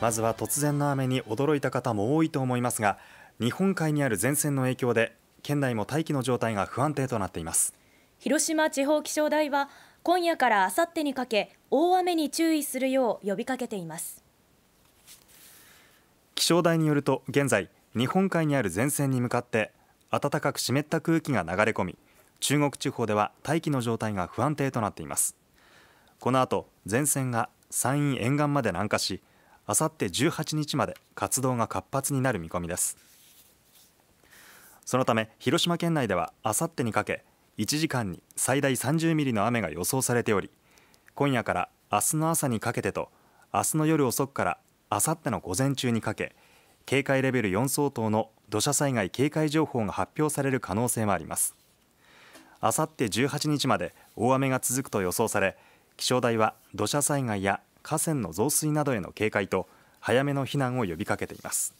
まずは突然の雨に驚いた方も多いと思いますが日本海にある前線の影響で県内も大気の状態が不安定となっています広島地方気象台は今夜から明後日にかけ大雨に注意するよう呼びかけています気象台によると現在日本海にある前線に向かって暖かく湿った空気が流れ込み中国地方では大気の状態が不安定となっていますこの後前線が山陰沿岸まで南下しあさって18日まで活動が活発になる見込みですそのため広島県内ではあさってにかけ1時間に最大30ミリの雨が予想されており今夜から明日の朝にかけてと明日の夜遅くからあさっての午前中にかけ警戒レベル4相当の土砂災害警戒情報が発表される可能性もありますあさって18日まで大雨が続くと予想され気象台は土砂災害や河川の増水などへの警戒と早めの避難を呼びかけています。